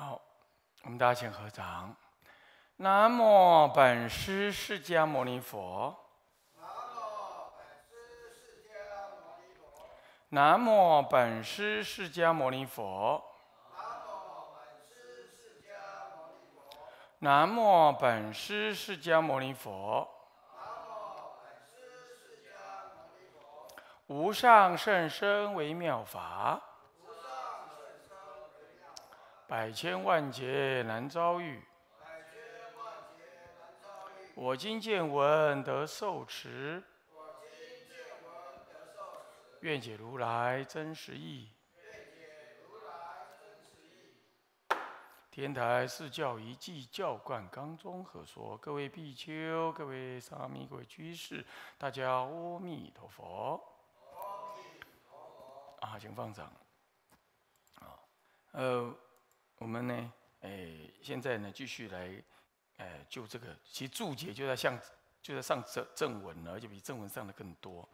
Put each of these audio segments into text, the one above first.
好，我们大家请合掌。南无本师释迦牟尼佛。南无本师释迦牟尼佛。南无本师释迦牟尼佛。南无本师释迦牟尼佛。无上甚深微妙法。百千万劫难遭遇，我今见闻得受持，愿解如来真实义。天台四教一记教观纲中合说，各位比丘，各位沙弥，各位居士，大家阿弥陀佛。阿弥陀佛。啊，请放丈。啊，呃。我们呢，诶，现在呢，继续来，诶，就这个，其注解就在上，就在上正正文了，而且比正文上的更多。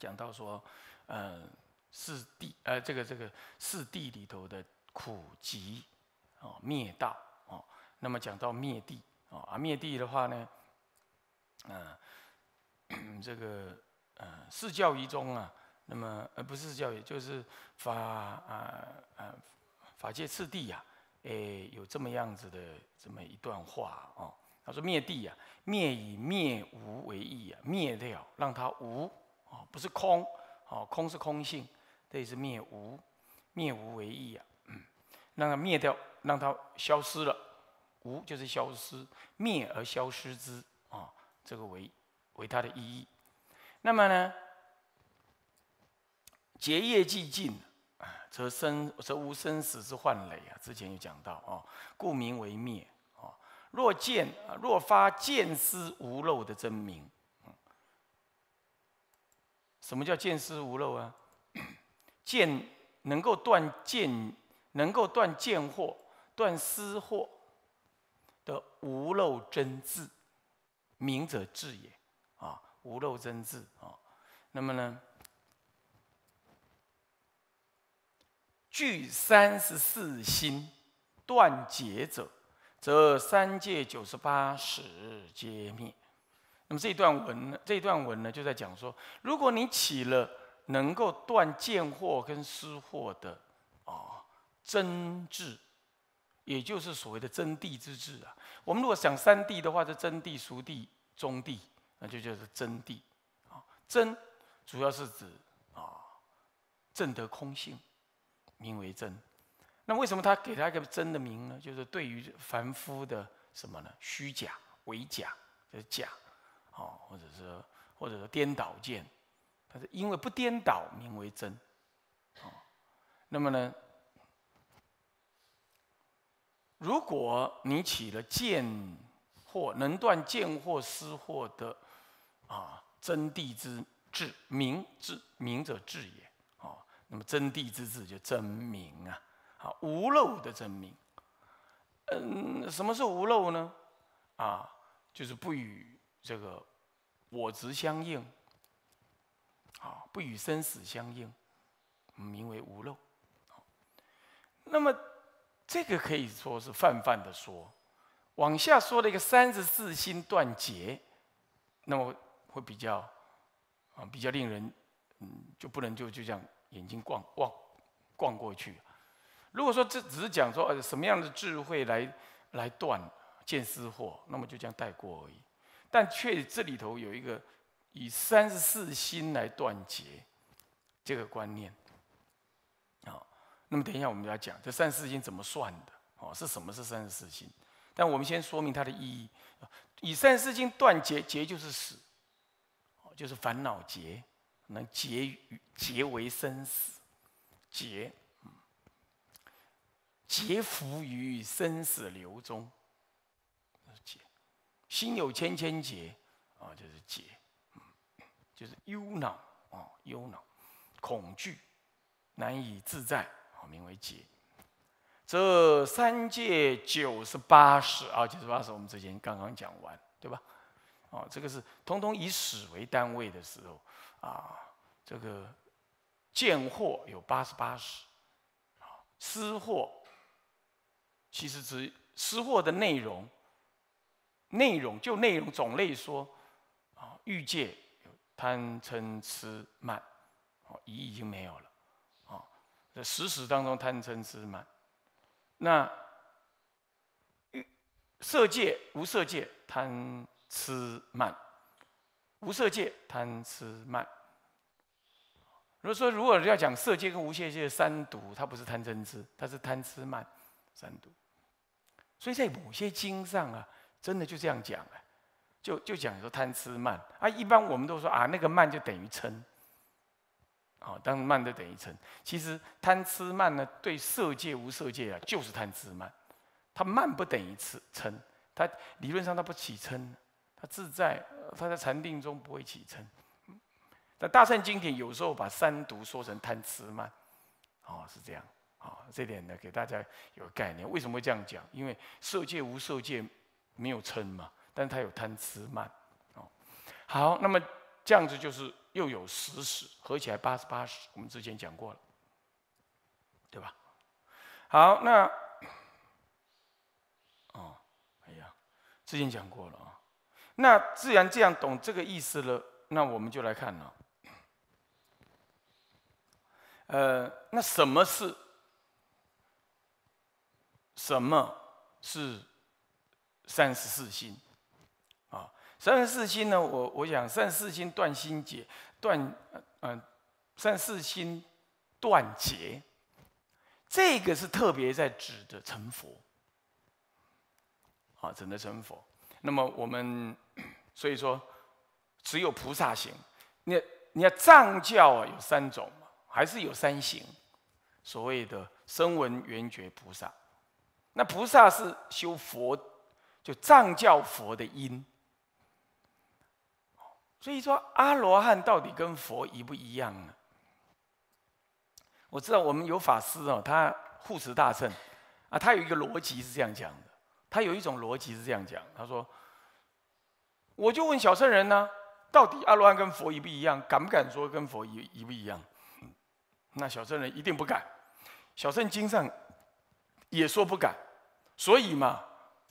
讲到说，嗯，四地，呃，这个这个四地里头的苦集，哦，灭道，哦，那么讲到灭地，哦，啊，灭地的话呢，嗯，这个，嗯，四教一中啊，那么，呃，不是四教一，就是法啊啊。法界次第呀，诶，有这么样子的这么一段话啊。他说灭地呀，灭以灭无为意啊，灭掉让它无啊，不是空啊，空是空性，这里是灭无，灭无为意啊。嗯，那个灭掉让它消失了，无就是消失，灭而消失之啊，这个为为它的意义。那么呢，结业既尽。则生则无生死之幻累啊！之前有讲到哦，故名为灭哦。若见若发见思无漏的真名，什么叫见思无漏啊？见能够断见，能够断见惑、断思惑的无漏真智，明者智也啊！无漏真智啊，那么呢？具三十四心断结者，则三界九十八使皆灭。那么这一段文，这一段文呢，就在讲说，如果你起了能够断见惑跟思惑的啊真智，也就是所谓的真谛之智啊。我们如果想三谛的话，是真谛、熟谛、中谛，那就叫做真谛啊。真主要是指啊证得空性。名为真，那为什么他给他一个真的名呢？就是对于凡夫的什么呢？虚假、伪假，就是假，哦，或者是，或者说颠倒见，他是因为不颠倒，名为真，哦。那么呢，如果你起了见或能断见或思或的啊真谛之智，明智明者智也。那么真谛之至就真明啊，啊，无漏的真明。嗯，什么是无漏呢？啊，就是不与这个我执相应，啊，不与生死相应，名为无漏。那么这个可以说是泛泛的说，往下说了一个三十四心断结，那么会比较啊，比较令人嗯，就不能就就这样。眼睛逛逛逛过去，如果说这只是讲说呃什么样的智慧来来断见思惑，那么就这样带过而已。但却这里头有一个以三十四心来断结这个观念。好，那么等一下我们要讲这三十四心怎么算的？哦，是什么是三十四心？但我们先说明它的意义。以三十四心断结，结就是死，哦，就是烦恼结。能结结为生死，结，结伏于生死流中，那是结。心有千千结啊，就是结，就是忧恼啊，忧恼，恐惧，难以自在啊，名为结。这三界九十八识啊，九十八识我们之前刚刚讲完，对吧？啊，这个是通通以始为单位的时候。啊，这个贱货有八十八识，啊，私货其实只私货的内容，内容就内容种类说，啊，欲界贪嗔痴慢，啊，已已经没有了，啊，在实识当中贪嗔痴慢，那欲色界无色界贪痴慢。无色界贪吃慢。如果说如果要讲色界跟无色界三毒，它不是贪嗔痴，它是贪吃慢三毒。所以在某些经上啊，真的就这样讲啊，就就讲说贪吃慢啊。一般我们都说啊，那个慢就等于撑，哦，当慢就等于嗔。其实贪吃慢呢，对色界无色界啊，就是贪吃慢。它慢不等于吃撑，它理论上它不起嗔。他自在，他在禅定中不会起嗔。但大善经典有时候把三毒说成贪、痴、慢，哦，是这样，啊，这点呢给大家有个概念。为什么会这样讲？因为色戒无色戒，没有嗔嘛，但他有贪、痴、慢，哦，好，那么这样子就是又有十十，合起来八十八十，我们之前讲过了，对吧？好，那，哦，哎呀，之前讲过了啊。那既然这样懂这个意思了，那我们就来看了。呃，那什么是什么是三十四心？啊，三十四心呢？我我想三十四心断心结断，嗯，三十四心断结，这个是特别在指的成佛，啊，整的成佛？那么我们。所以说，只有菩萨行。你你看藏教啊，有三种，还是有三行，所谓的声闻、缘觉、菩萨。那菩萨是修佛，就藏教佛的因。所以说，阿罗汉到底跟佛一不一样呢？我知道我们有法师哦，他护持大乘啊，他有一个逻辑是这样讲的，他有一种逻辑是这样讲，他说。我就问小圣人呢，到底阿罗汉跟佛一不一样？敢不敢说跟佛一一不一样？那小圣人一定不敢，小圣经上也说不敢，所以嘛，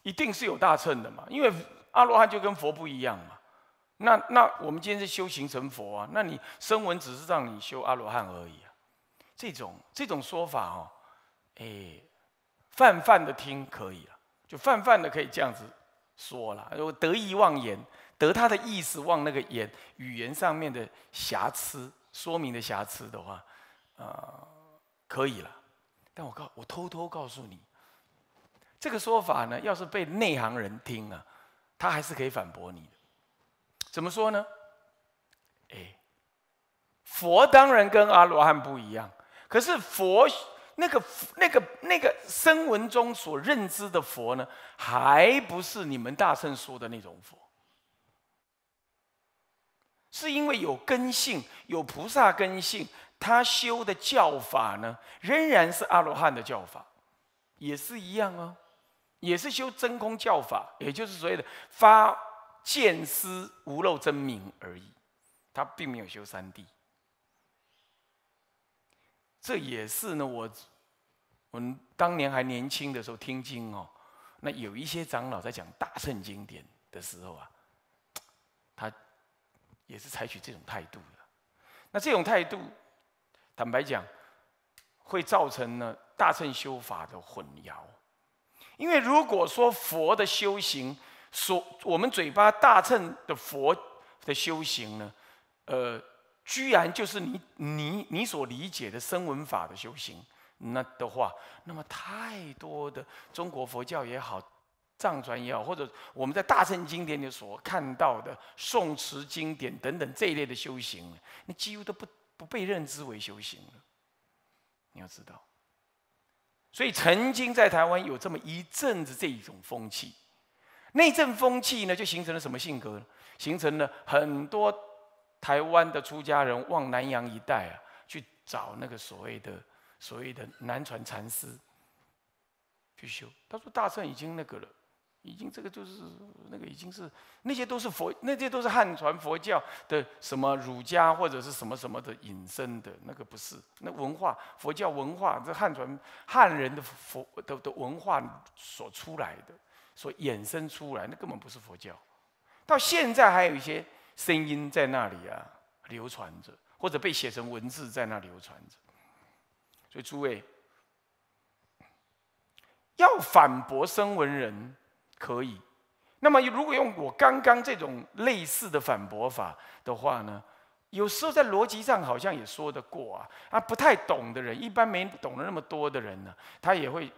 一定是有大乘的嘛，因为阿罗汉就跟佛不一样嘛。那那我们今天是修行成佛啊，那你声闻只是让你修阿罗汉而已啊。这种这种说法哦，哎，泛泛的听可以了，就泛泛的可以这样子。说了，果得意忘言，得他的意思，忘那个言语言上面的瑕疵，说明的瑕疵的话，啊，可以了。但我告，我偷偷告诉你，这个说法呢，要是被内行人听啊，他还是可以反驳你的。怎么说呢？哎，佛当然跟阿罗汉不一样，可是佛。那个、那个、那个声闻中所认知的佛呢，还不是你们大圣说的那种佛。是因为有根性，有菩萨根性，他修的教法呢，仍然是阿罗汉的教法，也是一样哦，也是修真空教法，也就是所谓的发见思无漏真明而已，他并没有修三地。这也是呢，我我们当年还年轻的时候听经哦，那有一些长老在讲大乘经典的时候啊，他也是采取这种态度的。那这种态度，坦白讲，会造成呢大乘修法的混淆。因为如果说佛的修行，所我们嘴巴大乘的佛的修行呢，呃。居然就是你你你所理解的声闻法的修行，那的话，那么太多的中国佛教也好，藏传也好，或者我们在大乘经典里所看到的宋词经典等等这一类的修行，你几乎都不不被认知为修行了。你要知道，所以曾经在台湾有这么一阵子这一种风气，那阵风气呢，就形成了什么性格？形成了很多。台湾的出家人往南洋一带啊，去找那个所谓的所谓的南传禅师。去修。他说，大圣已经那个了，已经这个就是那个已经是那些都是佛，那些都是汉传佛教的什么儒家或者是什么什么的引申的，那个不是那文化佛教文化，这汉传汉人的佛的的文化所出来的，所衍生出来，那根本不是佛教。到现在还有一些。声音在那里啊，流传着，或者被写成文字在那流传着。所以诸位要反驳声闻人可以，那么如果用我刚刚这种类似的反驳法的话呢，有时候在逻辑上好像也说得过啊。啊，不太懂的人，一般没懂得那么多的人呢，他也会。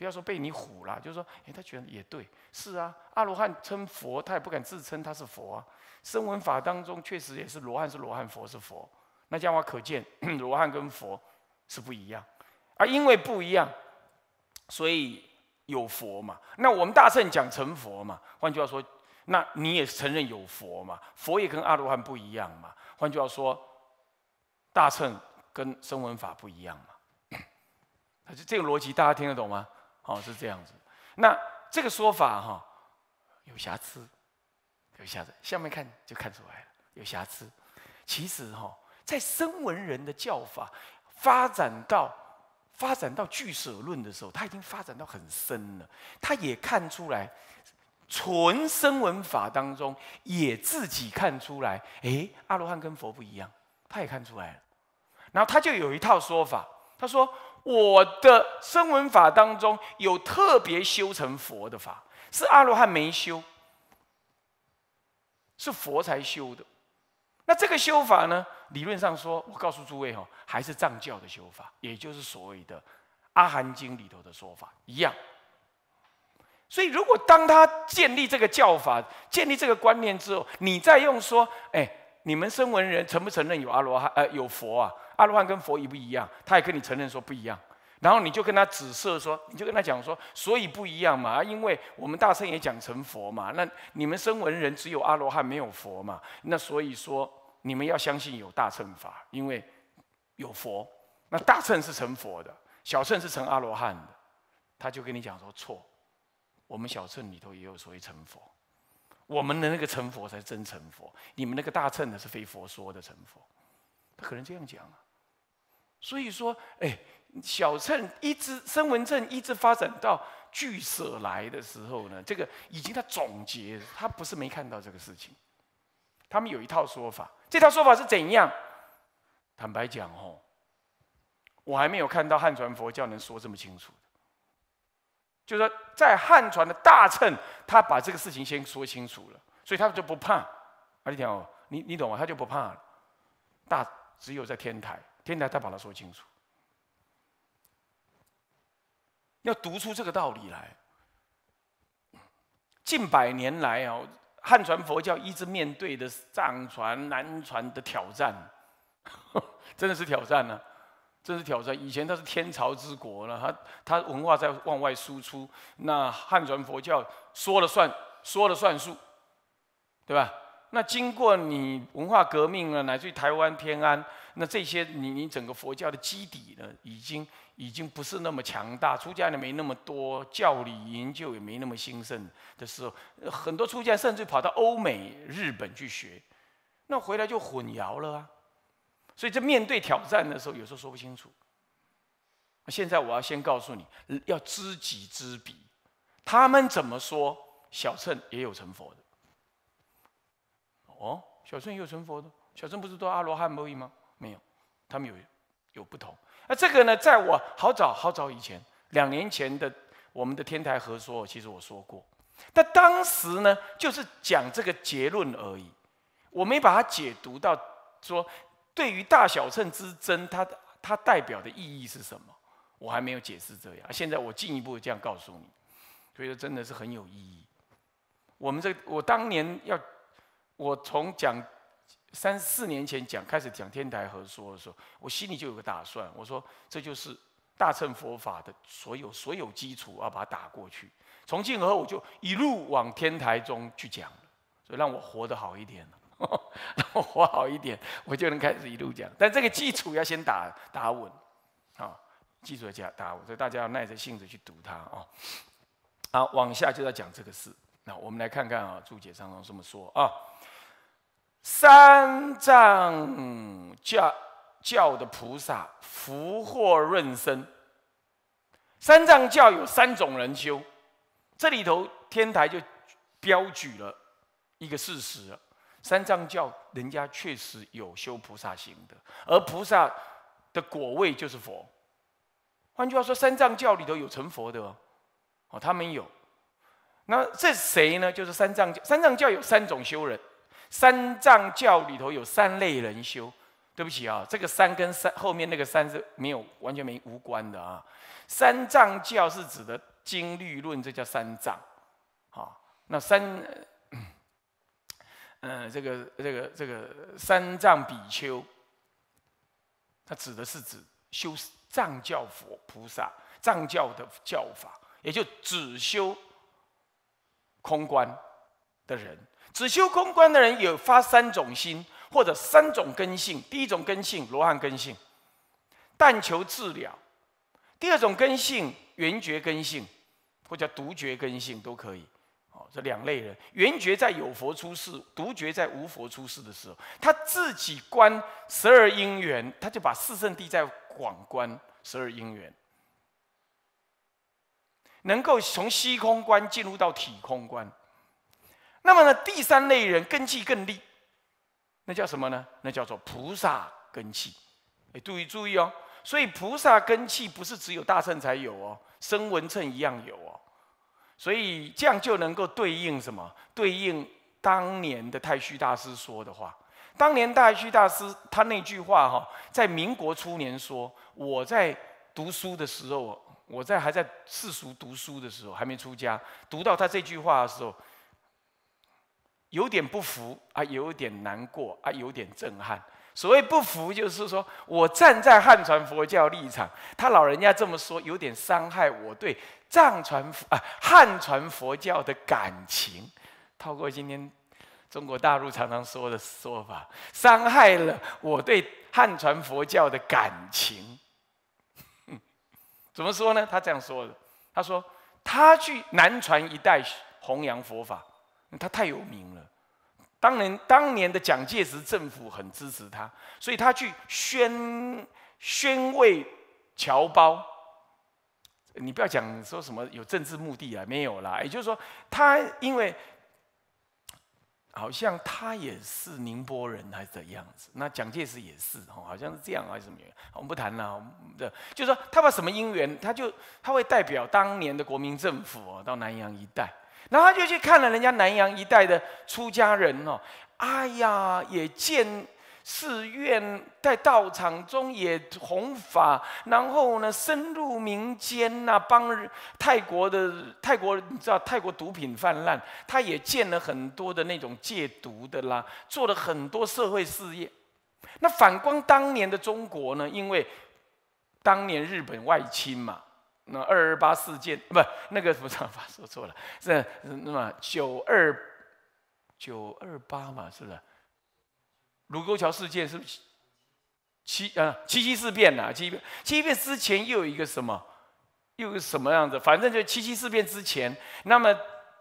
不要说被你唬了，就是说，哎，他觉得也对，是啊，阿罗汉称佛，他也不敢自称他是佛啊。声闻法当中确实也是罗汉是罗汉，佛是佛，那这样话可见，罗汉跟佛是不一样，而因为不一样，所以有佛嘛。那我们大圣讲成佛嘛，换句话说，那你也承认有佛嘛？佛也跟阿罗汉不一样嘛？换句话说，大圣跟声闻法不一样嘛？就 这个逻辑，大家听得懂吗？哦，是这样子。那这个说法哈，有瑕疵，有瑕疵。下面看就看出来了，有瑕疵。其实哈，在声闻人的教法发展到发展到俱舍论的时候，他已经发展到很深了。他也看出来，纯声闻法当中也自己看出来，哎，阿罗汉跟佛不一样，他也看出来了。然后他就有一套说法，他说。我的声闻法当中有特别修成佛的法，是阿罗汉没修，是佛才修的。那这个修法呢？理论上说，我告诉诸位哦，还是藏教的修法，也就是所谓的《阿含经》里头的说法一样。所以，如果当他建立这个教法、建立这个观念之后，你再用说，哎。你们声闻人承不承认有阿罗汉？呃，有佛啊？阿罗汉跟佛一不一样？他也跟你承认说不一样。然后你就跟他指涉说，你就跟他讲说，所以不一样嘛，因为我们大圣也讲成佛嘛。那你们声闻人只有阿罗汉没有佛嘛？那所以说你们要相信有大乘法，因为有佛。那大乘是成佛的，小乘是成阿罗汉的。他就跟你讲说错，我们小乘里头也有所谓成佛。我们的那个成佛才是真成佛，你们那个大乘呢是非佛说的成佛，他可能这样讲啊。所以说，哎，小乘一直声闻乘一直发展到俱舍来的时候呢，这个已经他总结，他不是没看到这个事情。他们有一套说法，这套说法是怎样？坦白讲哦，我还没有看到汉传佛教能说这么清楚的。就是说在汉传的大乘，他把这个事情先说清楚了，所以他就不怕。而且哦，你你懂吗？他就不怕。大只有在天台，天台他把它说清楚。要读出这个道理来。近百年来啊，汉传佛教一直面对的藏传、南传的挑战，真的是挑战呢。这是挑战。以前它是天朝之国了，它它文化在往外输出。那汉传佛教说了算，说了算数，对吧？那经过你文化革命了，乃至于台湾天安，那这些你你整个佛教的基底呢，已经已经不是那么强大。出家人没那么多，教理研究也没那么兴盛的时候，很多出家甚至跑到欧美、日本去学，那回来就混淆了啊。所以，在面对挑战的时候，有时候说不清楚。现在我要先告诉你，要知己知彼。他们怎么说？小乘也有成佛的。哦，小乘也有成佛的。小乘不是都阿罗汉而已吗？没有，他们有有不同。那这个呢，在我好早好早以前，两年前的我们的天台合说，其实我说过。但当时呢，就是讲这个结论而已，我没把它解读到说。对于大小乘之争，它的它代表的意义是什么？我还没有解释这样。现在我进一步这样告诉你，所以说真的是很有意义。我们这我当年要，我从讲三四年前讲开始讲天台合说的时候，我心里就有个打算，我说这就是大乘佛法的所有所有基础，要把它打过去。从今以后，我就一路往天台中去讲所以让我活得好一点了。我 活好一点，我就能开始一路讲。但这个基础要先打打稳，啊，基础要加打稳，所以大家要耐着性子去读它啊。好，往下就要讲这个事。那我们来看看啊，注解上中这么说啊：三藏教教的菩萨福祸润生。三藏教有三种人修，这里头天台就标举了一个事实了。三藏教人家确实有修菩萨行的，而菩萨的果位就是佛。换句话说，三藏教里头有成佛的哦，哦，他们有。那这谁呢？就是三藏教。三藏教有三种修人，三藏教里头有三类人修。对不起啊，这个“三”跟“三”后面那个“三”是没有完全没无关的啊。三藏教是指的经律论，这叫三藏。好，那三。嗯，这个、这个、这个三藏比丘，他指的是指修藏教佛菩萨藏教的教法，也就只修空观的人。只修空观的人有发三种心或者三种根性，第一种根性罗汉根性，但求治疗；第二种根性圆觉根性，或叫独觉根性都可以。这两类人，圆觉在有佛出世，独觉在无佛出世的时候，他自己观十二因缘，他就把四圣地在广观十二因缘，能够从虚空观进入到体空观。那么呢，第三类人根基更利，那叫什么呢？那叫做菩萨根基。哎，注意注意哦，所以菩萨根基不是只有大乘才有哦，声闻称一样有哦。所以这样就能够对应什么？对应当年的太虚大师说的话。当年太虚大师他那句话哈，在民国初年说，我在读书的时候，我在还在世俗读书的时候，还没出家，读到他这句话的时候，有点不服啊，有点难过啊，有点震撼。所谓不服，就是说我站在汉传佛教立场，他老人家这么说，有点伤害我对。藏传啊，汉传佛教的感情，透过今天中国大陆常常说的说法，伤害了我对汉传佛教的感情。怎么说呢？他这样说的：他说他去南传一带弘扬佛法，他太有名了。当年当年的蒋介石政府很支持他，所以他去宣宣慰侨胞。你不要讲说什么有政治目的啊，没有啦。也就是说，他因为好像他也是宁波人还是怎样子？那蒋介石也是哦，好像是这样还是什么原因？我们不谈了。这就是说，他把什么因缘，他就他会代表当年的国民政府到南洋一带，然后他就去看了人家南洋一带的出家人哦，哎呀，也见。寺院在道场中也弘法，然后呢深入民间呐，帮泰国的泰国你知道泰国毒品泛滥，他也建了很多的那种戒毒的啦，做了很多社会事业。那反观当年的中国呢？因为当年日本外侵嘛，那二二八事件不，那个什么长法 说错了，是那么九二九二八嘛，是不是？卢沟桥事件是七啊七七事变呐，七七事变之前又有一个什么，又有什么样子？反正就七七事变之前，那么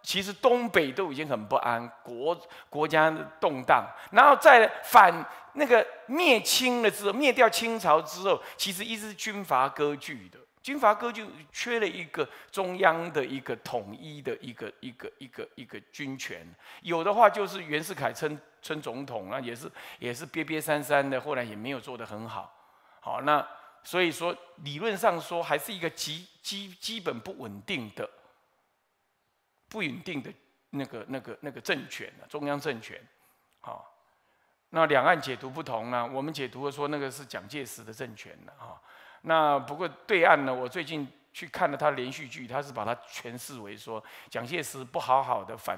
其实东北都已经很不安，国国家动荡。然后在反那个灭清了之后，灭掉清朝之后，其实一直是军阀割据的。军阀割据缺了一个中央的一个统一的一个一个一个一个军权，有的话就是袁世凯称称总统，那也是也是憋憋三三的，后来也没有做得很好，好那所以说理论上说还是一个基基基本不稳定的、不稳定的那个那个那个政权中央政权，好，那两岸解读不同啊，我们解读的说那个是蒋介石的政权呢。啊。那不过对岸呢？我最近去看了他连续剧，他是把它诠释为说，蒋介石不好好的反，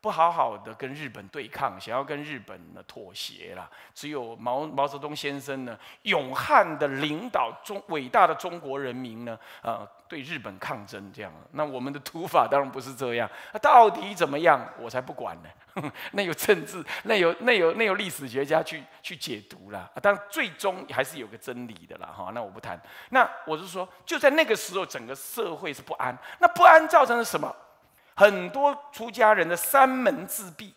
不好好的跟日本对抗，想要跟日本呢妥协了。只有毛毛泽东先生呢，永汉的领导中，伟大的中国人民呢，啊。对日本抗争这样，那我们的土法当然不是这样。到底怎么样，我才不管呢。那有政治，那有那有那有历史学家去去解读啦。但最终还是有个真理的啦，哈。那我不谈。那我是说，就在那个时候，整个社会是不安。那不安造成了什么？很多出家人的三门自闭，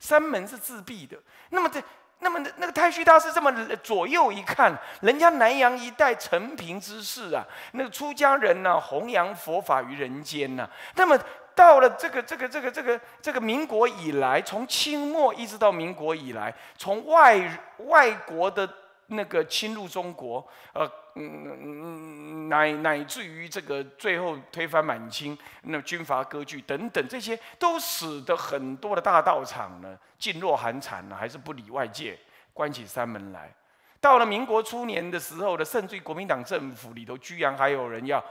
三门是自闭的。那么这。那么那个太虚大师这么左右一看，人家南阳一代承平之势啊，那个出家人呢弘扬佛法于人间呢，那么到了这个这个这个这个这个民国以来，从清末一直到民国以来，从外外国的那个侵入中国，呃。嗯嗯嗯，乃乃至于这个最后推翻满清，那军阀割据等等，这些都使得很多的大道场呢，噤若寒蝉呢，还是不理外界，关起山门来。到了民国初年的时候呢，甚至国民党政府里头居然还有人要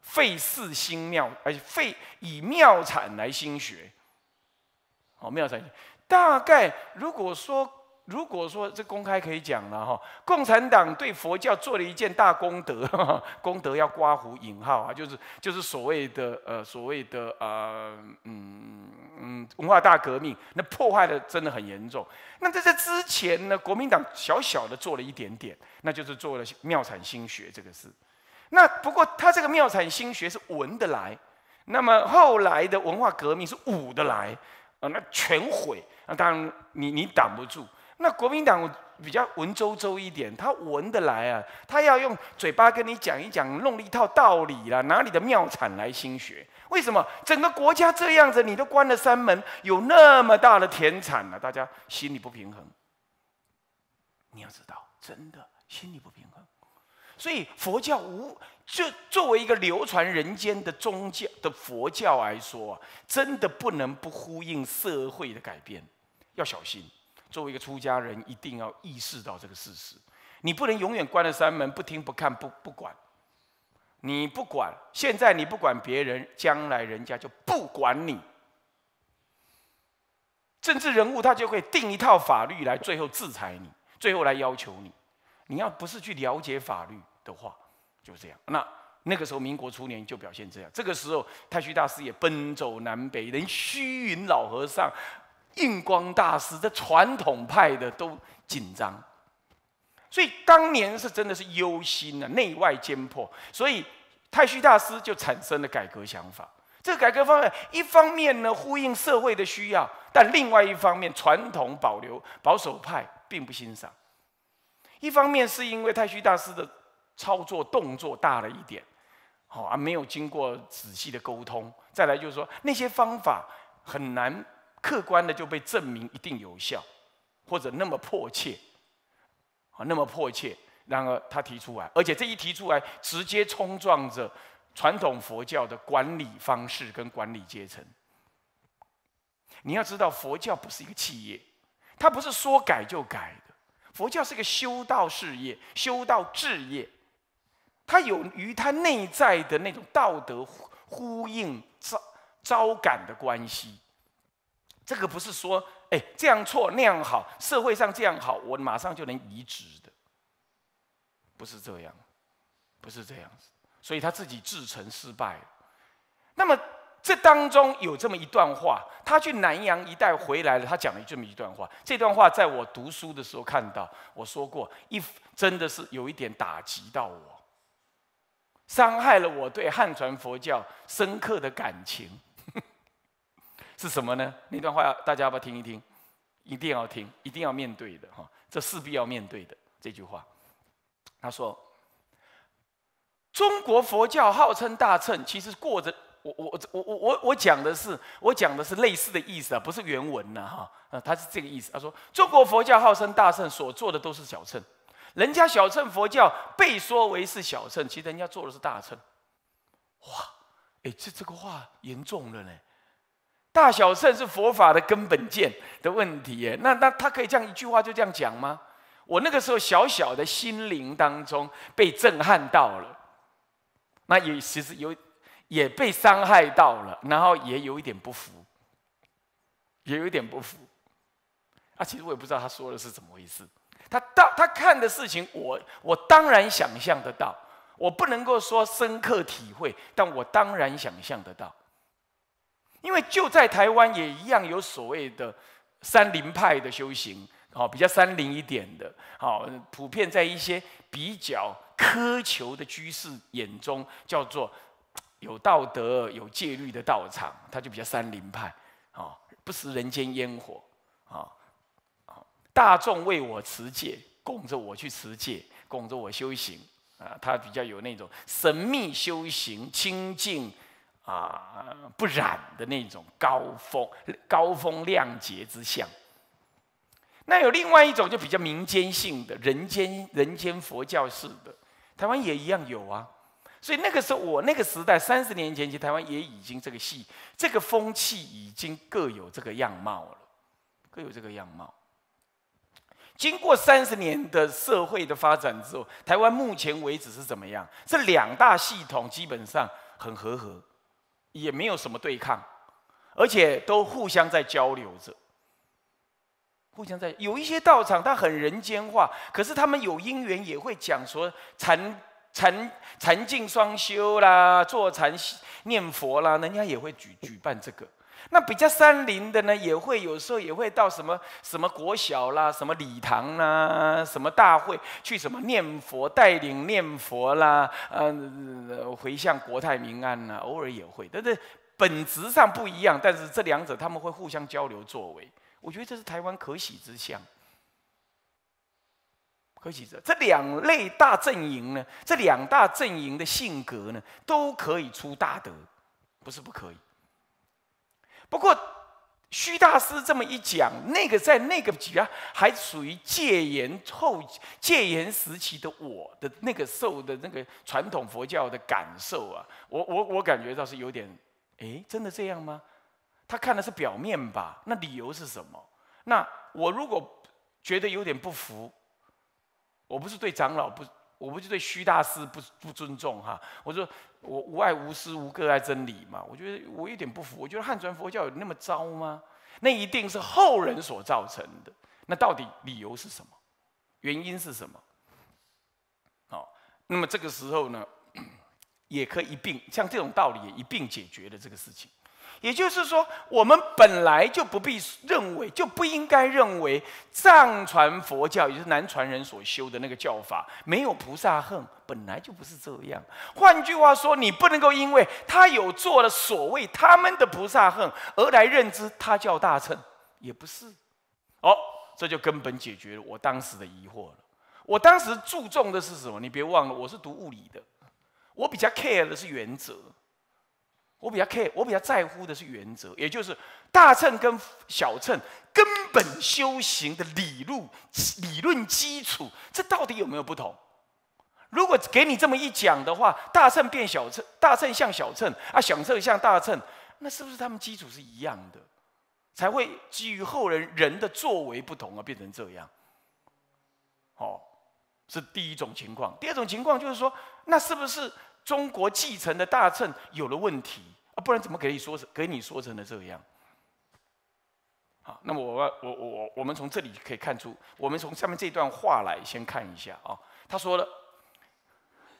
废寺兴庙，而且废以庙产来兴学。哦，庙产大概如果说。如果说这公开可以讲了哈，共产党对佛教做了一件大功德，功德要刮胡引号啊，就是就是所谓的呃所谓的呃嗯嗯文化大革命，那破坏的真的很严重。那在这之前呢，国民党小小的做了一点点，那就是做了妙产心学这个事。那不过他这个妙产心学是闻得来，那么后来的文化革命是武得来啊，那全毁。那当然你你挡不住。那国民党比较文绉绉一点，他文得来啊，他要用嘴巴跟你讲一讲，弄了一套道理啦，拿你的庙产来兴学。为什么整个国家这样子，你都关了三门，有那么大的田产了，大家心里不平衡。你要知道，真的心里不平衡。所以佛教无就作为一个流传人间的宗教的佛教来说，真的不能不呼应社会的改变，要小心。作为一个出家人，一定要意识到这个事实。你不能永远关了山门，不听不看不不管。你不管现在，你不管别人，将来人家就不管你。政治人物他就会定一套法律来，最后制裁你，最后来要求你。你要不是去了解法律的话，就这样。那那个时候民国初年就表现这样。这个时候太虚大师也奔走南北，连虚云老和尚。印光大师这传统派的都紧张，所以当年是真的是忧心啊，内外兼迫，所以太虚大师就产生了改革想法。这个改革方案，一方面呢呼应社会的需要，但另外一方面，传统保留保守派并不欣赏。一方面是因为太虚大师的操作动作大了一点，哦啊，没有经过仔细的沟通。再来就是说，那些方法很难。客观的就被证明一定有效，或者那么迫切，啊，那么迫切。然而他提出来，而且这一提出来，直接冲撞着传统佛教的管理方式跟管理阶层。你要知道，佛教不是一个企业，它不是说改就改的。佛教是个修道事业、修道置业，它有与它内在的那种道德呼应、招招感的关系。这个不是说，哎，这样错那样好，社会上这样好，我马上就能移植的，不是这样，不是这样子，所以他自己自成失败了。那么这当中有这么一段话，他去南洋一带回来了，他讲了这么一段话。这段话在我读书的时候看到，我说过，一真的是有一点打击到我，伤害了我对汉传佛教深刻的感情。是什么呢？那段话要大家要不要听一听，一定要听，一定要面对的哈。这势必要面对的这句话。他说：“中国佛教号称大乘，其实过着……我我我我我我讲的是，我讲的是类似的意思啊，不是原文呐。哈。他是这个意思。他说，中国佛教号称大乘，所做的都是小乘。人家小乘佛教被说为是小乘，其实人家做的是大乘。哇，哎，这这个话严重了呢。”大小圣是佛法的根本见的问题耶？那那他可以这样一句话就这样讲吗？我那个时候小小的心灵当中被震撼到了，那也其实有也被伤害到了，然后也有一点不服，也有一点不服。啊，其实我也不知道他说的是怎么回事。他当他看的事情，我我当然想象得到，我不能够说深刻体会，但我当然想象得到。因为就在台湾也一样有所谓的山林派的修行，好比较山林一点的，好普遍在一些比较苛求的居士眼中，叫做有道德、有戒律的道场，它就比较山林派，啊，不食人间烟火，啊，大众为我持戒，供着我去持戒，供着我修行，啊，它比较有那种神秘修行清净。啊，不染的那种高风高风亮节之相。那有另外一种就比较民间性的，人间人间佛教式的，台湾也一样有啊。所以那个时候我那个时代三十年前，其实台湾也已经这个系这个风气已经各有这个样貌了，各有这个样貌。经过三十年的社会的发展之后，台湾目前为止是怎么样？这两大系统基本上很和合。也没有什么对抗，而且都互相在交流着，互相在有一些道场，它很人间化，可是他们有因缘也会讲说禅禅禅静双修啦，坐禅念佛啦，人家也会举举办这个。那比较山林的呢，也会有时候也会到什么什么国小啦、什么礼堂啦、什么大会去什么念佛、带领念佛啦，呃，回向国泰民安啦，偶尔也会，但是本质上不一样，但是这两者他们会互相交流作为，我觉得这是台湾可喜之相。可喜者，这两类大阵营呢，这两大阵营的性格呢，都可以出大德，不是不可以。不过虚大师这么一讲，那个在那个几啊，还属于戒严后戒严时期的我的那个受的那个传统佛教的感受啊，我我我感觉到是有点，哎，真的这样吗？他看的是表面吧？那理由是什么？那我如果觉得有点不服，我不是对长老不。我不是对虚大师不不尊重哈，我说我无爱无私无个爱真理嘛，我觉得我有点不服，我觉得汉传佛教有那么糟吗？那一定是后人所造成的，那到底理由是什么？原因是什么？哦，那么这个时候呢，也可以一并像这种道理也一并解决了这个事情。也就是说，我们本来就不必认为，就不应该认为藏传佛教也就是南传人所修的那个教法没有菩萨恨，本来就不是这样。换句话说，你不能够因为他有做了所谓他们的菩萨恨，而来认知他叫大乘，也不是。哦，这就根本解决了我当时的疑惑了。我当时注重的是什么？你别忘了，我是读物理的，我比较 care 的是原则。我比较 care，我比较在乎的是原则，也就是大乘跟小乘根本修行的理论理论基础，这到底有没有不同？如果给你这么一讲的话，大乘变小乘，大乘像小乘啊，小乘像大乘，那是不是他们基础是一样的，才会基于后人人的作为不同而变成这样？哦，是第一种情况。第二种情况就是说，那是不是？中国继承的大秤有了问题啊，不然怎么给你说，给你说成了这样？好，那么我我我我们从这里可以看出，我们从下面这段话来先看一下啊，他说了，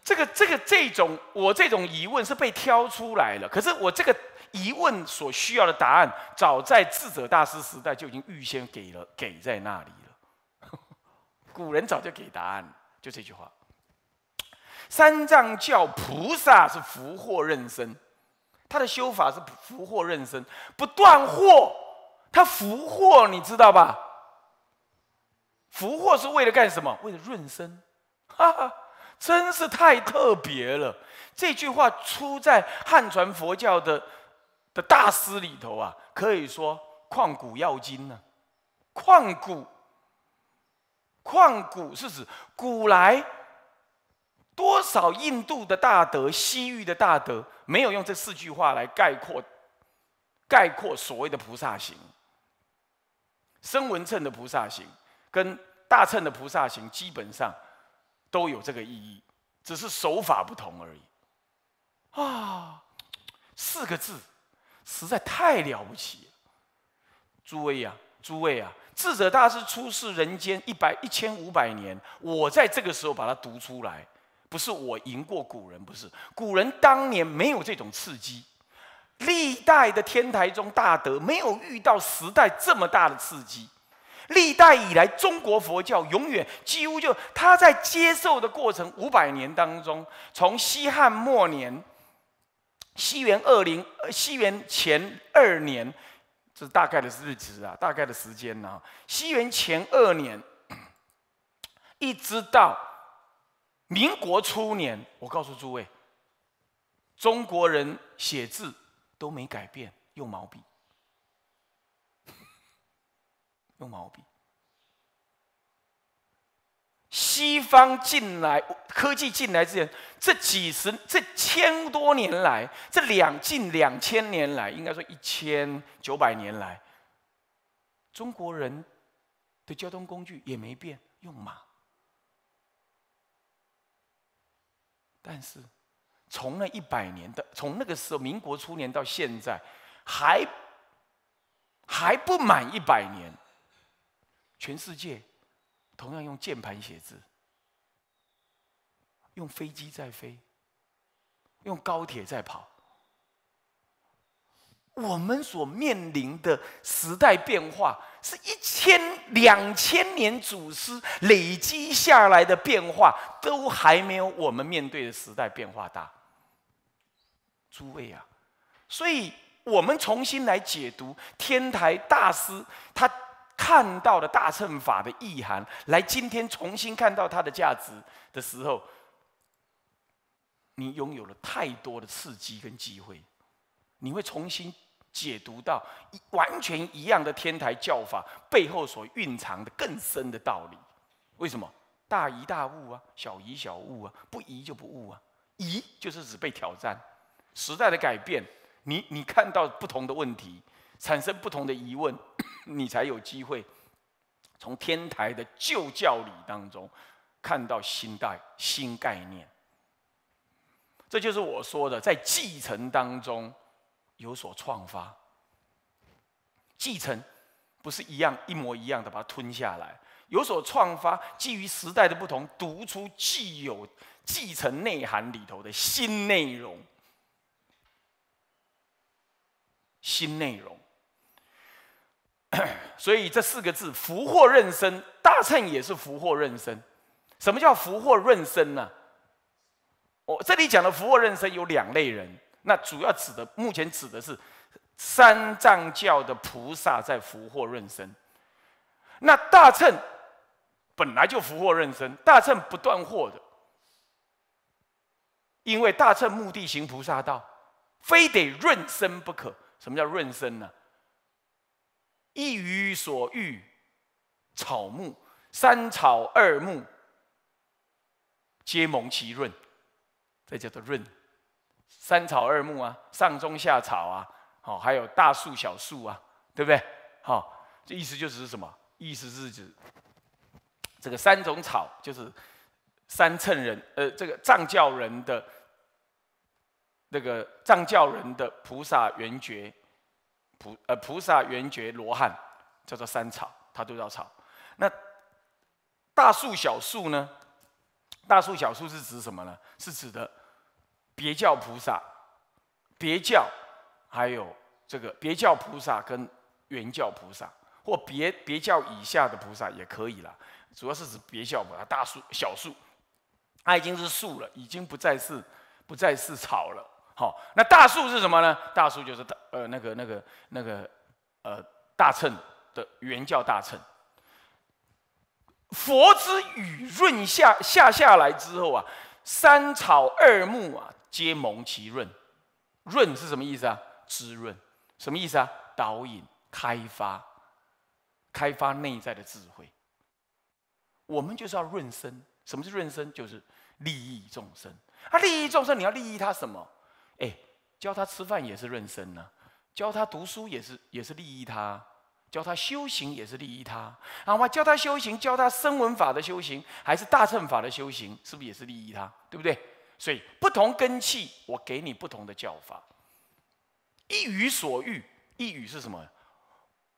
这个这个这种我这种疑问是被挑出来了，可是我这个疑问所需要的答案，早在智者大师时代就已经预先给了，给在那里了。古人早就给答案，就这句话。三藏教菩萨是福祸人生，他的修法是福祸人生，不断祸，他福祸你知道吧？福祸是为了干什么？为了润身，哈哈，真是太特别了。这句话出在汉传佛教的的大师里头啊，可以说旷古要今呢。旷古，旷古是指古来。多少印度的大德、西域的大德，没有用这四句话来概括，概括所谓的菩萨行。声闻称的菩萨行，跟大乘的菩萨行，基本上都有这个意义，只是手法不同而已。啊，四个字，实在太了不起！诸位啊，诸位啊，智者大师出世人间一百一千五百年，我在这个时候把它读出来。不是我赢过古人，不是古人当年没有这种刺激，历代的天台宗大德没有遇到时代这么大的刺激，历代以来中国佛教永远几乎就他在接受的过程五百年当中，从西汉末年，西元二零西元前二年，这大概的日子啊，大概的时间啊，西元前二年，一直到。民国初年，我告诉诸位，中国人写字都没改变，用毛笔，用毛笔。西方进来，科技进来之前，这几十、这千多年来，这两近两千年来，应该说一千九百年来，中国人的交通工具也没变，用马。但是，从那一百年的，从那个时候，民国初年到现在，还还不满一百年，全世界同样用键盘写字，用飞机在飞，用高铁在跑。我们所面临的时代变化，是一千两千年祖师累积下来的变化，都还没有我们面对的时代变化大。诸位啊，所以我们重新来解读天台大师他看到的大乘法的意涵，来今天重新看到它的价值的时候，你拥有了太多的刺激跟机会，你会重新。解读到一完全一样的天台教法背后所蕴藏的更深的道理，为什么大疑大悟啊，小疑小悟啊，不疑就不悟啊，疑就是指被挑战，时代的改变，你你看到不同的问题，产生不同的疑问，你才有机会从天台的旧教理当中看到新代新概念。这就是我说的在继承当中。有所创发，继承不是一样一模一样的把它吞下来，有所创发，基于时代的不同，读出既有继承内涵里头的新内容，新内容。所以这四个字“福祸任生”，大乘也是“福祸任生”。什么叫“福祸任生”呢？我这里讲的“福祸任生”有两类人。那主要指的，目前指的是三藏教的菩萨在福祸润生。那大乘本来就福祸润生，大乘不断货的，因为大乘目的行菩萨道，非得润生不可。什么叫润生呢？一鱼所欲，草木三草二木，皆蒙其润，这叫做润。三草二木啊，上中下草啊，好，还有大树小树啊，对不对？好，这意思就是什么？意思是指这个三种草，就是三乘人，呃，这个藏教人的那个藏教人的菩萨圆觉、菩呃菩萨圆觉罗汉，叫做三草，它都叫草。那大树小树呢？大树小树是指什么呢？是指的。别教菩萨，别教还有这个别教菩萨跟原教菩萨，或别别教以下的菩萨也可以了。主要是指别教菩萨，大树小树，它已经是树了，已经不再是不再是草了。好，那大树是什么呢？大树就是大呃那个那个那个呃大乘的原教大乘，佛之雨润下下下来之后啊。三草二木啊，皆蒙其润。润是什么意思啊？滋润，什么意思啊？导引开发，开发内在的智慧。我们就是要润身。什么是润身？就是利益众生。啊，利益众生，你要利益他什么？哎，教他吃饭也是润生呢，教他读书也是也是利益他。教他修行也是利益他，好吗？教他修行，教他声闻法的修行，还是大乘法的修行，是不是也是利益他？对不对？所以不同根器，我给你不同的教法。一语所欲，一语是什么？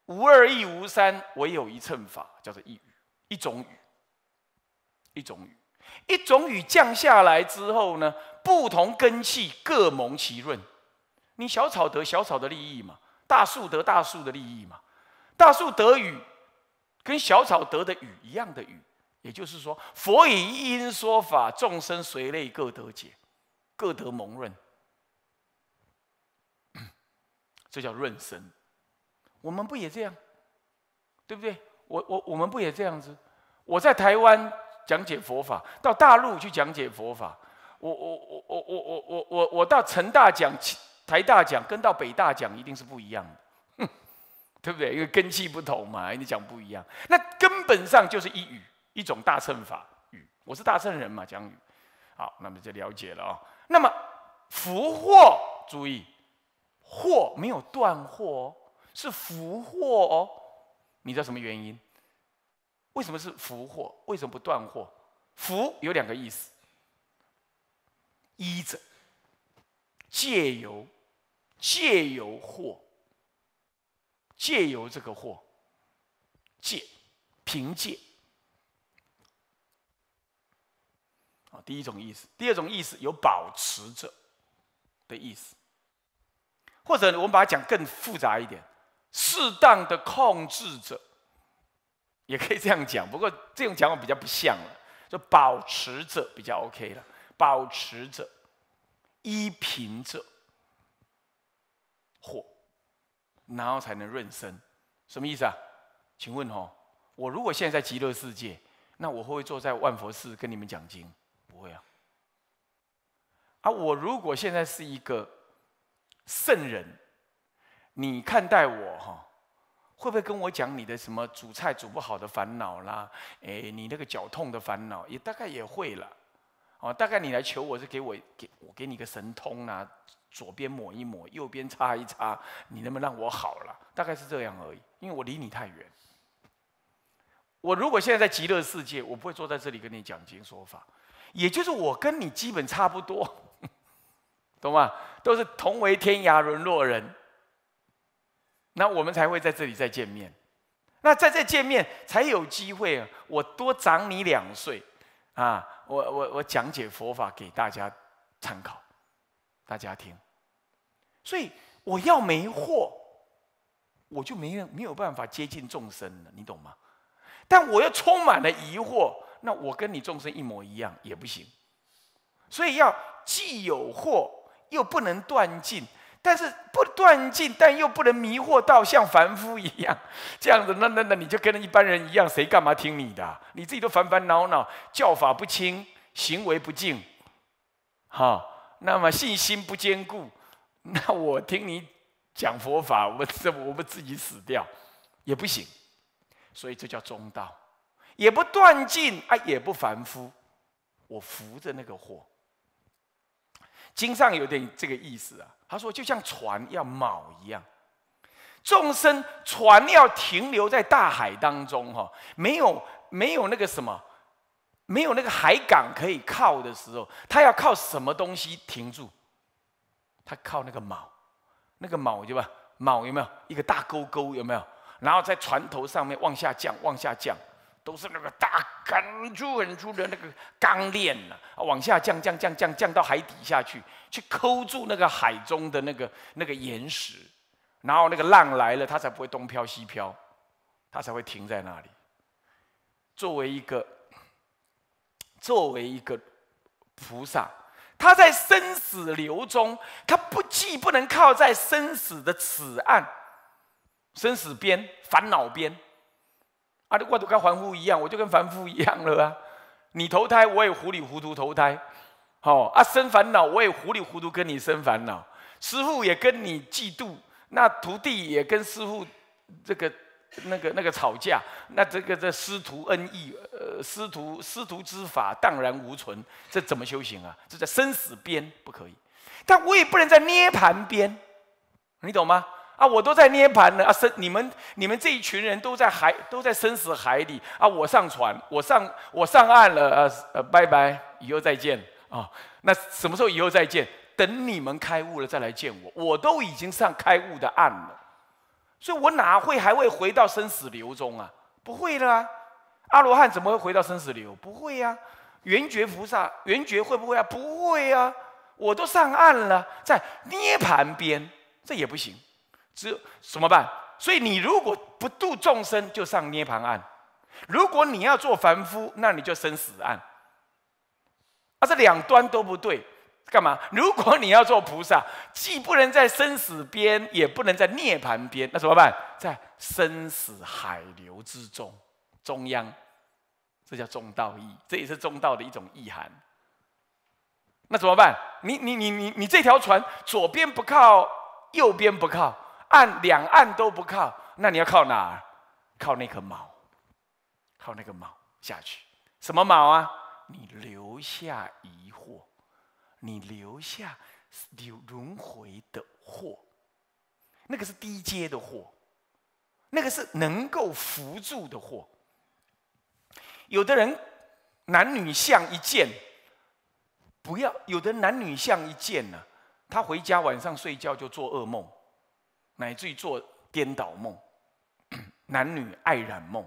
无二亦无三，唯有一乘法，叫做一语，一种语，一种语，一种语降下来之后呢，不同根器各蒙其润。你小草得小草的利益嘛，大树得大树的利益嘛。大树得雨，跟小草得的雨一样的雨，也就是说，佛以一音说法，众生随类各得解，各得蒙润，这叫润生。我们不也这样？对不对？我我我们不也这样子？我在台湾讲解佛法，到大陆去讲解佛法，我我我我我我我我到成大讲、台大讲，跟到北大讲，一定是不一样的。对不对？因为根器不同嘛，你讲不一样。那根本上就是一语，一种大乘法语。我是大乘人嘛，讲语。好，那么就了解了哦。那么福祸，注意，祸没有断祸，是福祸哦。你知道什么原因？为什么是福祸？为什么不断祸？福有两个意思，一者借由借由祸。借由这个货，借，凭借，啊，第一种意思；第二种意思有保持着的意思，或者我们把它讲更复杂一点，适当的控制着，也可以这样讲。不过这种讲法比较不像了，就保持着比较 OK 了，保持着依凭着货。然后才能润生，什么意思啊？请问哦，我如果现在在极乐世界，那我会不会坐在万佛寺跟你们讲经？不会啊。啊，我如果现在是一个圣人，你看待我哈，会不会跟我讲你的什么煮菜煮不好的烦恼啦？哎，你那个脚痛的烦恼也大概也会了。哦，大概你来求我是给我给我给你个神通啊。左边抹一抹，右边擦一擦，你能不能让我好了？大概是这样而已。因为我离你太远。我如果现在在极乐世界，我不会坐在这里跟你讲经说法。也就是我跟你基本差不多，懂吗？都是同为天涯沦落人。那我们才会在这里再见面。那在这见面才有机会，我多长你两岁，啊，我我我讲解佛法给大家参考。大家听，所以我要没货，我就没没有办法接近众生了，你懂吗？但我又充满了疑惑，那我跟你众生一模一样也不行，所以要既有货又不能断尽，但是不断尽，但又不能迷惑到像凡夫一样 这样子。那那那你就跟一般人一样，谁干嘛听你的？你自己都烦烦恼恼，教法不清，行为不敬哈。那么信心不坚固，那我听你讲佛法，我自我们自己死掉也不行，所以这叫中道，也不断尽啊，也不凡夫，我扶着那个火。经上有点这个意思啊，他说就像船要锚一样，众生船要停留在大海当中哈，没有没有那个什么。没有那个海港可以靠的时候，他要靠什么东西停住？他靠那个锚，那个锚对吧？锚有没有一个大钩钩有没有？然后在船头上面往下降，往下降，都是那个大很粗很粗的那个钢链呐，往下降降降降降到海底下去，去抠住那个海中的那个那个岩石，然后那个浪来了，它才不会东飘西飘，它才会停在那里。作为一个。作为一个菩萨，他在生死流中，他不既不能靠在生死的此岸，生死边、烦恼边，阿弥陀佛跟凡夫一样，我就跟凡夫一样了啊！你投胎我也糊里糊涂投胎，哦，啊，生烦恼我也糊里糊涂跟你生烦恼，师傅也跟你嫉妒，那徒弟也跟师傅这个。那个那个吵架，那这个这师徒恩义，呃，师徒师徒之法荡然无存，这怎么修行啊？这在生死边不可以，但我也不能在涅盘边，你懂吗？啊，我都在涅盘呢啊，生你们你们这一群人都在海都在生死海里啊，我上船，我上我上岸了啊，拜拜，以后再见啊。那什么时候以后再见？等你们开悟了再来见我，我都已经上开悟的岸了。所以我哪会还会回到生死流中啊？不会的啊！阿罗汉怎么会回到生死流？不会呀！圆觉菩萨，圆觉会不会啊？不会啊！我都上岸了，在涅槃边，这也不行，有怎么办？所以你如果不度众生就上涅槃岸，如果你要做凡夫，那你就生死岸。啊，这两端都不对。干嘛？如果你要做菩萨，既不能在生死边，也不能在涅盘边，那怎么办？在生死海流之中，中央，这叫中道义，这也是中道的一种意涵。那怎么办？你你你你你这条船，左边不靠，右边不靠，岸两岸都不靠，那你要靠哪儿？靠那颗锚，靠那个锚下去。什么锚啊？你留下疑惑。你留下，流轮回的祸，那个是低阶的祸，那个是能够扶助的祸。有的人男女相一见，不要有的男女相一见了，他回家晚上睡觉就做噩梦，乃至于做颠倒梦，男女爱染梦，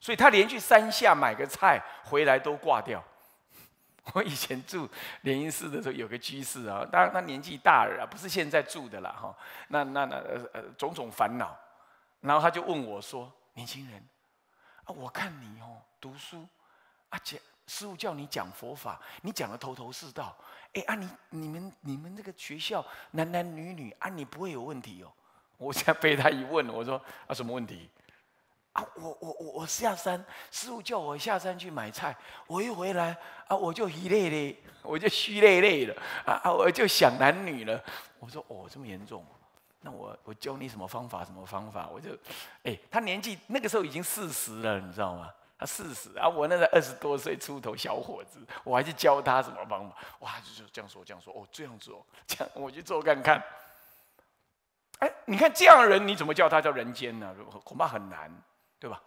所以他连续三下买个菜回来都挂掉。我以前住联姻寺的时候，有个居士啊，当然他年纪大了，不是现在住的了哈。那那那呃呃，种种烦恼，然后他就问我说：“年轻人啊，我看你哦，读书啊，讲师傅叫你讲佛法，你讲的头头是道。哎啊，你你们你们这个学校男男女女啊，你不会有问题哦。”我现在被他一问，我说：“啊，什么问题？”啊，我我我我下山，师傅叫我下山去买菜。我一回来啊，我就虚累累，我就虚累累的啊啊，我就想男女了。我说哦，这么严重？那我我教你什么方法？什么方法？我就，哎，他年纪那个时候已经四十了，你知道吗？他四十啊，我那个二十多岁出头，小伙子，我还是教他什么方法？哇，就这样说，这样说哦，这样做，这样我去做看看。哎，你看这样人，你怎么叫他叫人间呢？恐怕很难。对吧？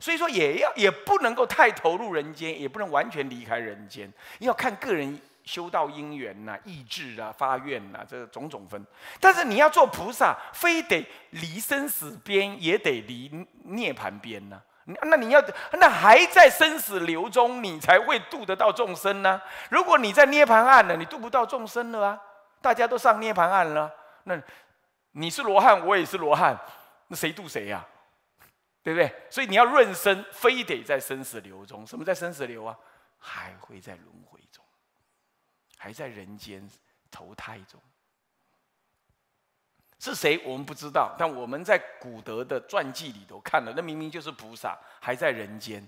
所以说，也要也不能够太投入人间，也不能完全离开人间。要看个人修道因缘呐、意志啊、发愿呐，这种种分。但是你要做菩萨，非得离生死边，也得离涅槃边呢。那你要那还在生死流中，你才会度得到众生呢。如果你在涅槃岸了，你度不到众生了啊！大家都上涅槃岸了，那你是罗汉，我也是罗汉，那谁度谁呀？对不对？所以你要润生，非得在生死流中。什么在生死流啊？还会在轮回中，还在人间投胎中。是谁？我们不知道。但我们在古德的传记里头看了，那明明就是菩萨还在人间。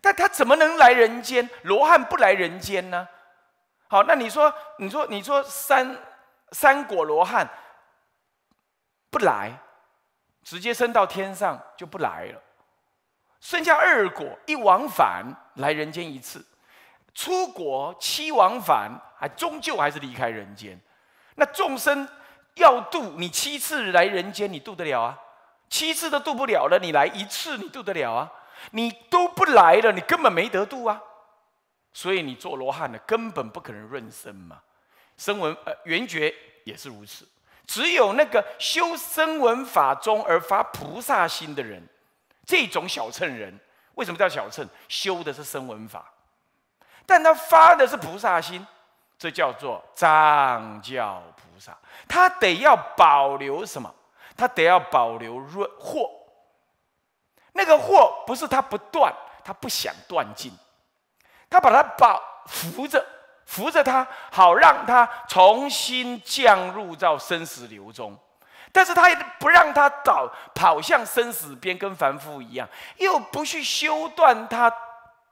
但他怎么能来人间？罗汉不来人间呢？好，那你说，你说，你说，三三果罗汉不来。直接升到天上就不来了，剩下二果一往返来人间一次，出国七往返还终究还是离开人间。那众生要度你七次来人间，你度得了啊？七次都度不了了，你来一次你度得了啊？你都不来了，你根本没得度啊！所以你做罗汉的根本不可能润生嘛，生闻呃圆觉也是如此。只有那个修声闻法中而发菩萨心的人，这种小乘人，为什么叫小乘？修的是声闻法，但他发的是菩萨心，这叫做藏教菩萨。他得要保留什么？他得要保留若惑。那个惑不是他不断，他不想断尽，他把它保扶着。扶着他，好让他重新降入到生死流中，但是他也不让他倒跑向生死边，跟凡夫一样，又不去修断他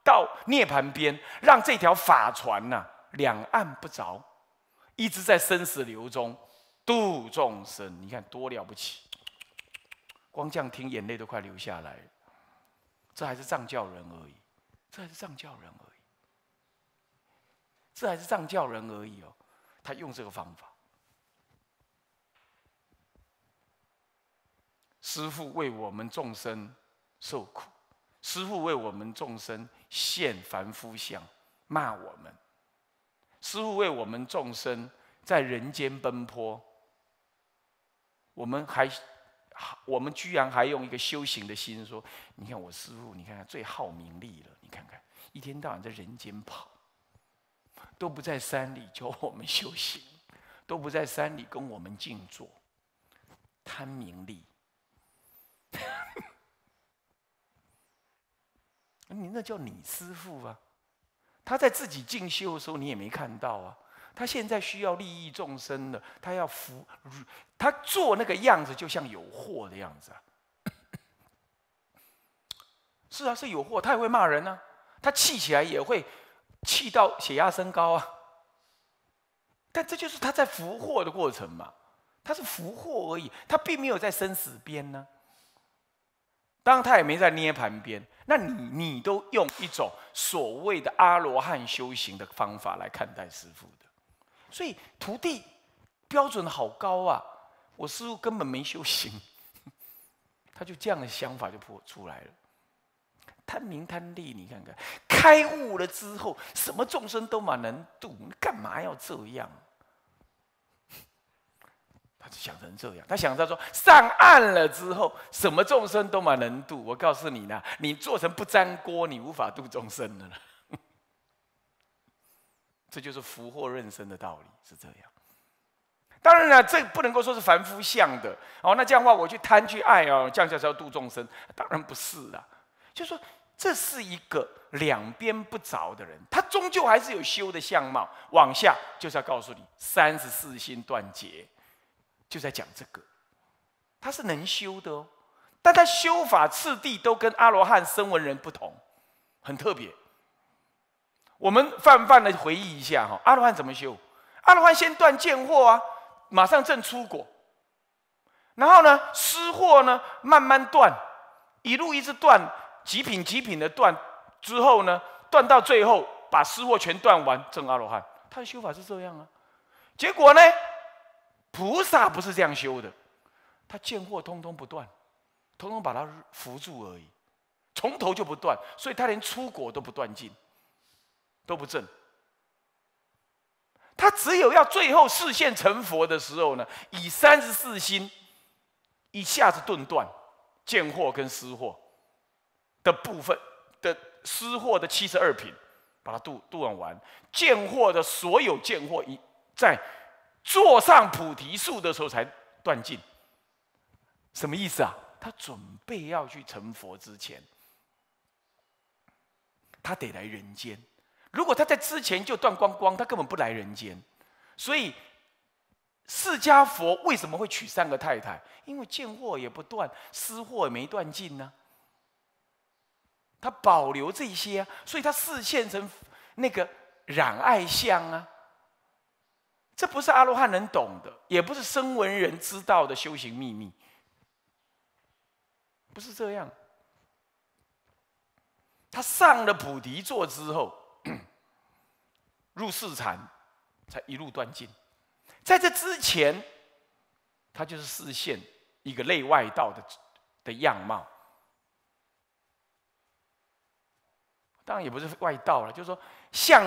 到涅槃边，让这条法船呐，两岸不着，一直在生死流中度众生。你看多了不起，光这样听眼泪都快流下来。这还是藏教人而已，这还是藏教人而已。这还是藏教人而已哦，他用这个方法。师傅为我们众生受苦，师傅为我们众生现凡夫相，骂我们，师傅为我们众生在人间奔波，我们还，我们居然还用一个修行的心说：，你看我师傅，你看看最耗名利了，你看看一天到晚在人间跑。都不在山里教我们修行，都不在山里跟我们静坐，贪名利。你那叫你师父啊？他在自己进修的时候你也没看到啊？他现在需要利益众生了，他要服，他做那个样子就像有货的样子啊。是啊，是有货，他也会骂人呢，他气起来也会。气到血压升高啊！但这就是他在福祸的过程嘛，他是福祸而已，他并没有在生死边呢。当然，他也没在涅盘边。那你你都用一种所谓的阿罗汉修行的方法来看待师傅的，所以徒弟标准好高啊！我师傅根本没修行，他就这样的想法就破出来了，贪名贪利，你看看。开悟了之后，什么众生都蛮能度，你干嘛要这样？他就想成这样，他想他说上岸了之后，什么众生都蛮能度。我告诉你呢，你做成不粘锅，你无法度众生的了。这就是福祸润生的道理，是这样。当然了，这不能够说是凡夫相的哦。那这样的话，我去贪去爱哦。降下是要度众生，当然不是啦。就是说。这是一个两边不着的人，他终究还是有修的相貌。往下就是要告诉你，三十四心断绝，就在讲这个，他是能修的哦。但他修法次第都跟阿罗汉、声闻人不同，很特别。我们泛泛的回忆一下哈，阿罗汉怎么修？阿罗汉先断见货啊，马上正出果。然后呢，思货呢，慢慢断，一路一直断。极品极品的断之后呢，断到最后把失货全断完，正阿罗汉。他的修法是这样啊，结果呢，菩萨不是这样修的，他见货通通不断，通通把它扶住而已，从头就不断，所以他连出果都不断尽，都不正。他只有要最后视线成佛的时候呢，以三十四心一下子顿断见货跟失货。的部分的私货的七十二品，把它渡渡完完；贱货的所有贱货，一在坐上菩提树的时候才断尽。什么意思啊？他准备要去成佛之前，他得来人间。如果他在之前就断光光，他根本不来人间。所以释迦佛为什么会娶三个太太？因为贱货也不断，私货也没断尽呢。他保留这些啊，所以他视现成那个染爱相啊。这不是阿罗汉能懂的，也不是声闻人知道的修行秘密。不是这样。他上了菩提座之后，入四禅，才一路断尽。在这之前，他就是视现一个内外道的的样貌。当然也不是外道了，就是说像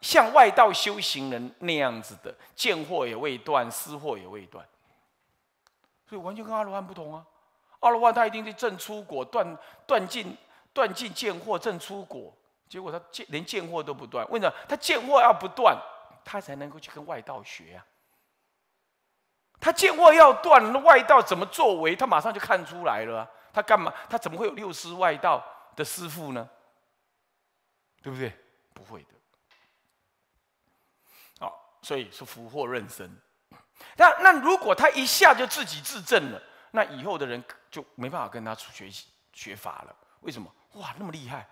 像外道修行人那样子的，见货也未断，思货也未断，所以完全跟阿罗汉不同啊。阿罗汉他一定是正出果，断断尽断尽见货，正出果，结果他见连见货都不断，为什么？他见货要不断，他才能够去跟外道学啊。他见货要断，外道怎么作为？他马上就看出来了，他干嘛？他怎么会有六师外道的师父呢？对不对？不会的。好，所以是福祸任身。那那如果他一下就自己自证了，那以后的人就没办法跟他学学法了。为什么？哇，那么厉害，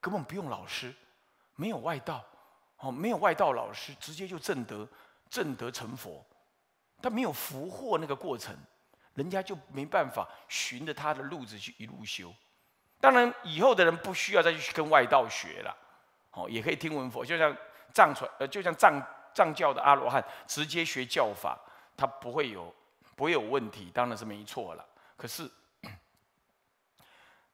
根本不用老师，没有外道哦，没有外道老师，直接就证得证得成佛。他没有福祸那个过程，人家就没办法循着他的路子去一路修。当然，以后的人不需要再去跟外道学了。哦，也可以听闻佛，就像藏传呃，就像藏藏教的阿罗汉，直接学教法，他不会有不会有问题，当然是没错了。可是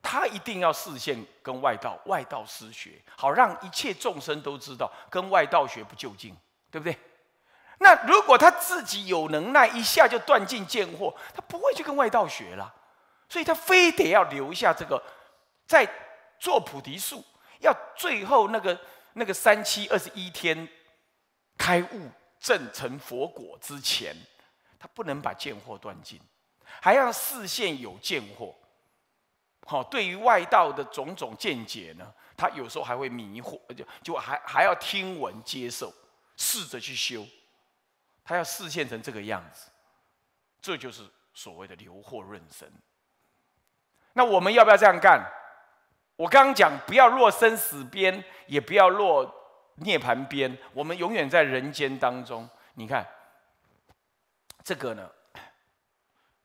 他一定要视线跟外道，外道师学，好让一切众生都知道跟外道学不究竟，对不对？那如果他自己有能耐，一下就断尽见惑，他不会去跟外道学了，所以他非得要留下这个，在做菩提树。要最后那个那个三七二十一天开悟证成佛果之前，他不能把贱货断尽，还要视线有贱货。好，对于外道的种种见解呢，他有时候还会迷惑，就就还还要听闻接受，试着去修，他要视线成这个样子，这就是所谓的留货润身。那我们要不要这样干？我刚刚讲，不要落生死边，也不要落涅盘边，我们永远在人间当中。你看，这个呢，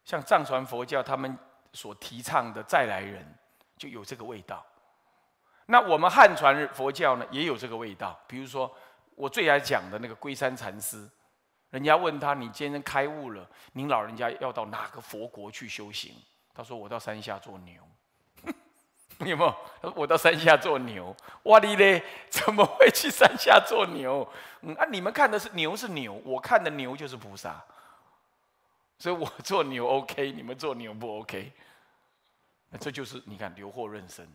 像藏传佛教他们所提倡的再来人，就有这个味道。那我们汉传佛教呢，也有这个味道。比如说，我最爱讲的那个龟山禅师，人家问他：“你今天开悟了，您老人家要到哪个佛国去修行？”他说：“我到山下做牛。”你 有没有？我到山下做牛。哇哩嘞，怎么会去山下做牛？嗯啊，你们看的是牛是牛，我看的牛就是菩萨。所以我做牛 OK，你们做牛不 OK？那这就是你看流祸润身。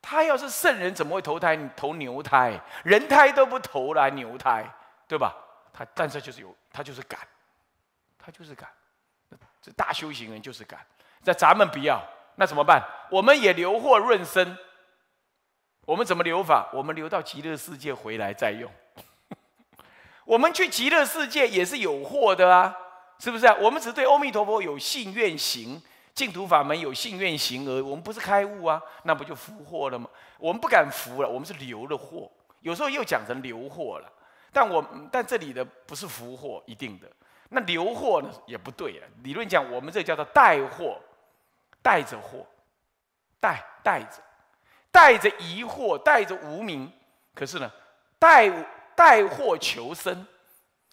他要是圣人，怎么会投胎投牛胎？人胎都不投来牛胎对吧？他但是就是有他就是敢，他就是敢。这大修行人就是敢。那咱们不要。那怎么办？我们也留货润身。我们怎么留法？我们留到极乐世界回来再用。我们去极乐世界也是有货的啊，是不是啊？我们只对阿弥陀佛有信愿行，净土法门有信愿行而我们不是开悟啊，那不就福祸了吗？我们不敢福了，我们是留了货。有时候又讲成留货了，但我但这里的不是福祸一定的，那留货呢也不对啊。理论讲我们这叫做带货。带着货，带带着带着疑惑，带着无名。可是呢，带带货求生，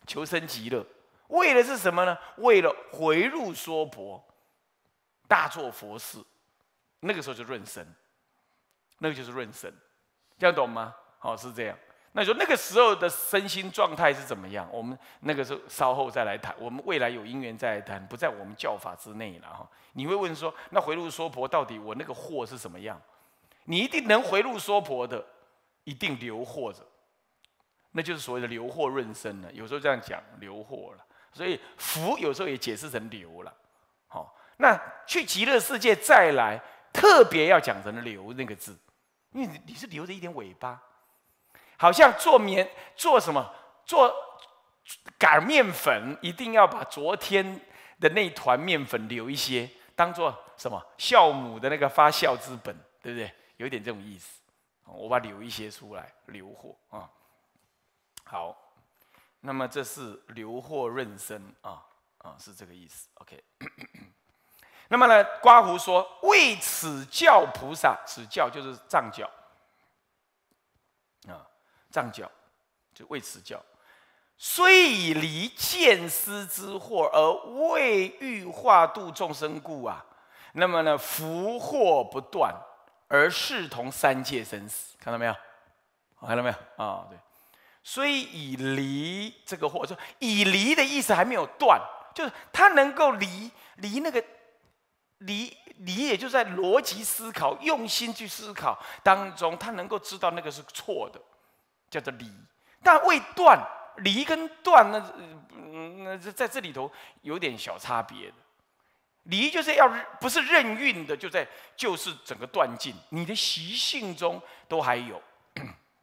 求生极乐，为的是什么呢？为了回入娑婆，大做佛事。那个时候就润生，那个就是润生，这样懂吗？哦，是这样。那说那个时候的身心状态是怎么样？我们那个时候稍后再来谈，我们未来有因缘再来谈，不在我们教法之内了哈。你会问说，那回路说婆到底我那个惑是什么样？你一定能回路说婆的，一定留惑着，那就是所谓的留惑润身了。有时候这样讲，留惑了，所以福有时候也解释成留了。好，那去极乐世界再来，特别要讲人的留那个字，因为你是留着一点尾巴。好像做面做什么做擀面粉，一定要把昨天的那团面粉留一些，当做什么酵母的那个发酵资本，对不对？有点这种意思。我把留一些出来，留货啊。好，那么这是留货润身啊啊，是这个意思。OK。那么呢，刮胡说：为此教菩萨，此教就是藏教啊。藏教就未此教，虽以离见思之惑，而未欲化度众生故啊。那么呢，福祸不断，而视同三界生死，看到没有？看到没有啊？对，虽以离这个惑，说以离的意思还没有断，就是他能够离离那个离离，也就在逻辑思考、用心去思考当中，他能够知道那个是错的。叫做离，但未断。离跟断，那那在这里头有点小差别。离就是要不是任运的，就在就是整个断尽，你的习性中都还有。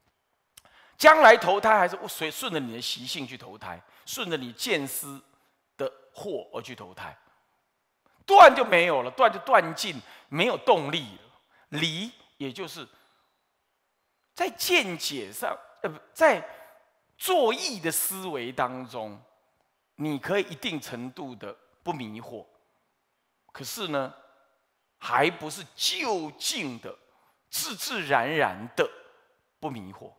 将来投胎还是随顺着你的习性去投胎，顺着你见思的祸而去投胎。断就没有了，断就断尽，没有动力了。离，也就是在见解上。在作意的思维当中，你可以一定程度的不迷惑，可是呢，还不是就近的、自自然然的不迷惑，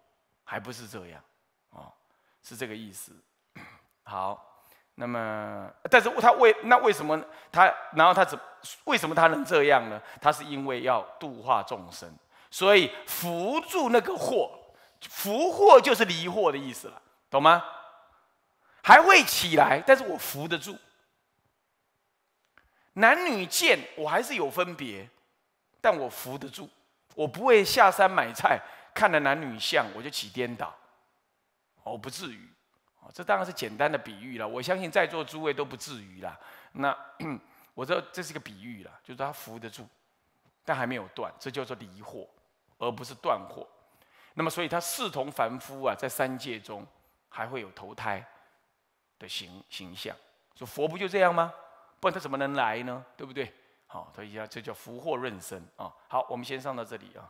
还不是这样，哦，是这个意思。好，那么，但是他为那为什么他，然后他怎为什么他能这样呢？他是因为要度化众生，所以扶住那个祸。福祸就是离祸的意思了，懂吗？还会起来，但是我扶得住。男女见我还是有分别，但我扶得住，我不会下山买菜看了男女相我就起颠倒，我不至于。这当然是简单的比喻了，我相信在座诸位都不至于啦。那我知道这是个比喻了，就是他扶得住，但还没有断，这叫做离祸，而不是断祸。那么，所以他视同凡夫啊，在三界中还会有投胎的形形象，说佛不就这样吗？不然他怎么能来呢？对不对？好，所以叫这叫福祸润生啊。好，我们先上到这里啊。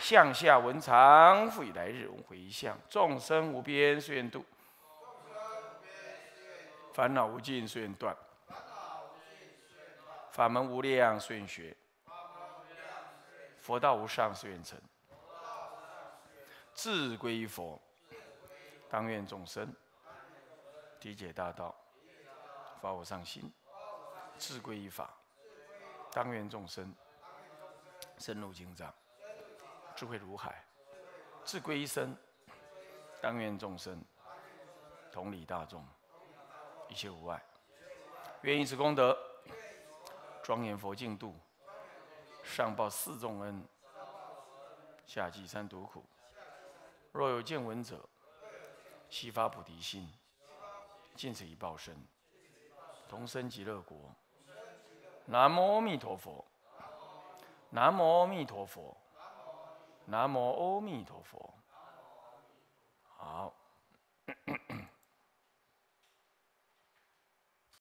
向下文常以来日回向，众生无边誓愿度，烦恼无尽岁缘断，法门无量岁缘学，佛道无上随缘成。智归佛，当愿众生，理解大道，发我上心，智归法，当愿众生，深入经藏，智慧如海，智归生，当愿众生，同理大众，一切无碍，愿以此功德，庄严佛净土，上报四重恩，下济三途苦。若有见闻者，悉发菩提心，尽此一报身，同生极乐国。南无阿弥陀佛。南无阿弥陀佛。南无阿弥陀佛。好。